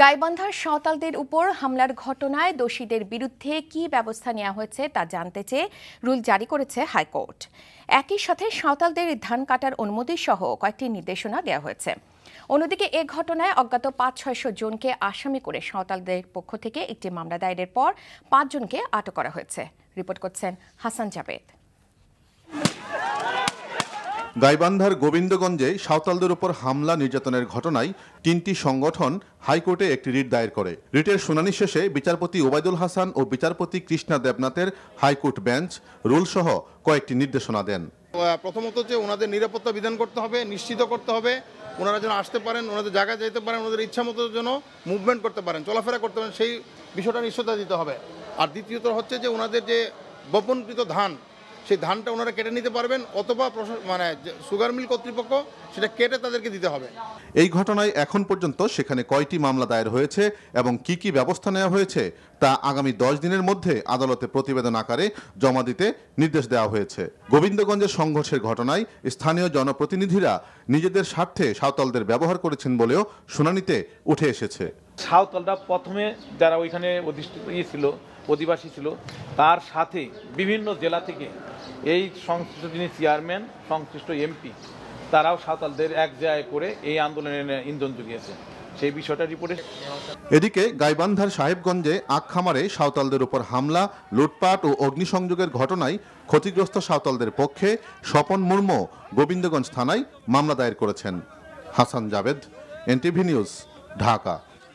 গাইবান্ধার সাঁওতালদের উপর হামলার ঘটনায় দোষীদের বিরুদ্ধে কি ব্যবস্থা নেওয়া হয়েছে তা জানতে চেয়ে রুল জারি করেছে হাইকোর্ট একই সাথে সাঁওতালদের ধান কাটার অনুমতি সহ কয়েকটি নির্দেশনা দেওয়া হয়েছে অন্যদিকে এ ঘটনায় অজ্ঞাত পাঁচ ছয়শ জনকে আসামি করে সাঁওতালদের পক্ষ থেকে একটি মামলা দায়েরের পর পাঁচজনকে আটক করা হয়েছে রিপোর্ট করছেন হাসান জাবেদ গাইবান্ধার গোবিন্দগঞ্জে সাঁওতালদের উপর হামলা নির্যাতনের ঘটনায় তিনটি সংগঠন হাইকোর্টে একটি রিট দায়ের করে রিটের শুনানি শেষে বিচারপতি ওবায়দুল হাসান ও বিচারপতি কৃষ্ণা দেবনাথের হাইকোর্ট বেঞ্চ রুলসহ কয়েকটি নির্দেশনা দেন প্রথমত যে ওনাদের নিরাপত্তা বিধান করতে হবে নিশ্চিত করতে হবে ওনারা যেন আসতে পারেন ওনাদের জায়গায় যেতে পারেন ওনাদের ইচ্ছা মতো যেন মুভমেন্ট করতে পারেন চলাফেরা করতে পারেন সেই বিষয়টা নিশ্চয়তা দিতে হবে আর দ্বিতীয়ত হচ্ছে যে ওনাদের যে বপনকৃত ধান সেই ধানটা ওনারা কেটে নিতে পারবেন অথবা মানে সুগার মিল কর্তৃপক্ষ সেটা কেটে তাদেরকে দিতে হবে এই ঘটনায় এখন পর্যন্ত সেখানে কয়টি মামলা দায়ের হয়েছে এবং কি কি ব্যবস্থা নেওয়া হয়েছে তা আগামী দশ দিনের মধ্যে আদালতে প্রতিবেদন আকারে জমা দিতে নির্দেশ দেওয়া হয়েছে গোবিন্দগঞ্জের সংঘর্ষের ঘটনায় স্থানীয় জনপ্রতিনিধিরা নিজেদের স্বার্থে সাঁওতালদের ব্যবহার করেছেন বলেও শুনানিতে উঠে এসেছে সাঁওতালরা প্রথমে যারা ওইখানে অধিষ্ঠিত ইয়ে ছিল অধিবাসী ছিল তার সাথে বিভিন্ন জেলা থেকে এই সংশ্লিষ্ট যিনি চেয়ারম্যান সংশ্লিষ্ট এমপি তারাও সাঁওতালদের এক জায়গায় করে এই আন্দোলনে ইন্ধন জুগিয়েছে সেই বিষয়টা রিপোর্টে এদিকে গাইবান্ধার সাহেবগঞ্জে খামারে সাঁওতালদের উপর হামলা লুটপাট ও অগ্নিসংযোগের ঘটনায় ক্ষতিগ্রস্ত সাঁওতালদের পক্ষে স্বপন মুর্মু গোবিন্দগঞ্জ থানায় মামলা দায়ের করেছেন হাসান জাভেদ এনটিভি নিউজ ঢাকা